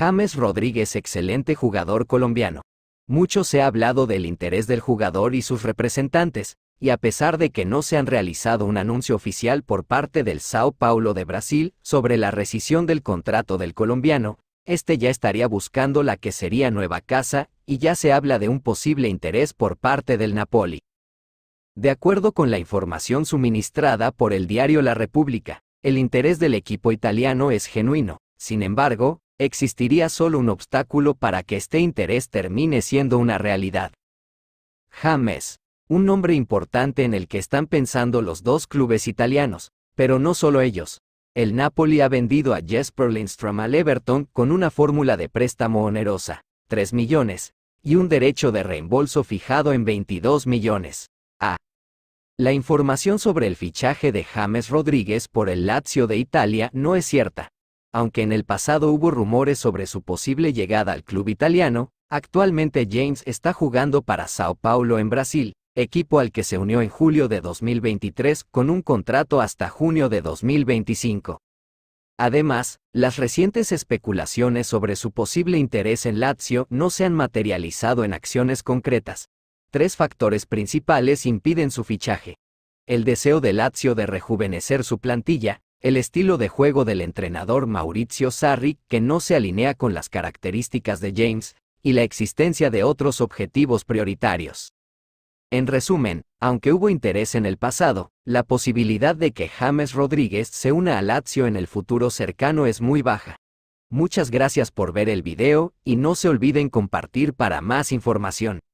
James Rodríguez, excelente jugador colombiano. Mucho se ha hablado del interés del jugador y sus representantes, y a pesar de que no se han realizado un anuncio oficial por parte del São Paulo de Brasil sobre la rescisión del contrato del colombiano, este ya estaría buscando la que sería nueva casa, y ya se habla de un posible interés por parte del Napoli. De acuerdo con la información suministrada por el diario La República, el interés del equipo italiano es genuino, sin embargo, existiría solo un obstáculo para que este interés termine siendo una realidad. James, un nombre importante en el que están pensando los dos clubes italianos, pero no solo ellos. El Napoli ha vendido a Jesper Lindström al Everton con una fórmula de préstamo onerosa, 3 millones, y un derecho de reembolso fijado en 22 millones. A. La información sobre el fichaje de James Rodríguez por el Lazio de Italia no es cierta, aunque en el pasado hubo rumores sobre su posible llegada al club italiano, actualmente James está jugando para Sao Paulo en Brasil, equipo al que se unió en julio de 2023 con un contrato hasta junio de 2025. Además, las recientes especulaciones sobre su posible interés en Lazio no se han materializado en acciones concretas. Tres factores principales impiden su fichaje. El deseo de Lazio de rejuvenecer su plantilla, el estilo de juego del entrenador Mauricio Sarri que no se alinea con las características de James, y la existencia de otros objetivos prioritarios. En resumen, aunque hubo interés en el pasado, la posibilidad de que James Rodríguez se una a Lazio en el futuro cercano es muy baja. Muchas gracias por ver el video y no se olviden compartir para más información.